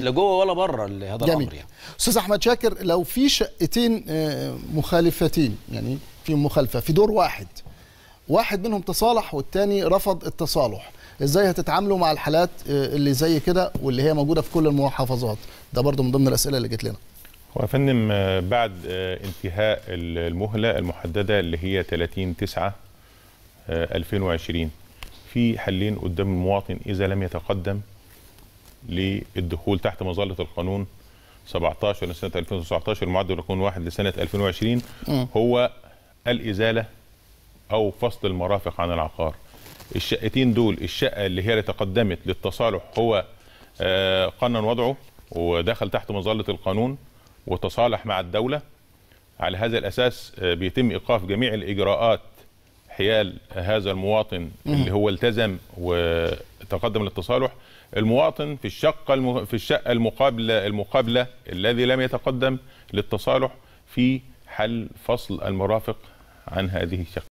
لا جوه ولا بره هذا جميل. الامر يعني استاذ احمد شاكر لو في شقتين آه، مخالفتين يعني في مخالفه في دور واحد واحد منهم تصالح والتاني رفض التصالح ازاي هتتعاملوا مع الحالات آه، اللي زي كده واللي هي موجوده في كل المحافظات ده برضو من ضمن الاسئله اللي جت لنا هو يا فندم آه، بعد انتهاء المهله المحدده اللي هي 30 9 2020 في حلين قدام المواطن اذا لم يتقدم للدخول تحت مظله القانون 17 لسنه 2019 المعدل يكون واحد لسنه 2020 هو الازاله او فصل المرافق عن العقار. الشقتين دول الشقه اللي هي اللي تقدمت للتصالح هو آه، قنن وضعه ودخل تحت مظله القانون وتصالح مع الدوله على هذا الاساس آه، بيتم ايقاف جميع الاجراءات حيال هذا المواطن اللي هو التزم و تقدم للتصالح المواطن في الشقه في الشقه المقابله المقابله الذي لم يتقدم للتصالح في حل فصل المرافق عن هذه الشقه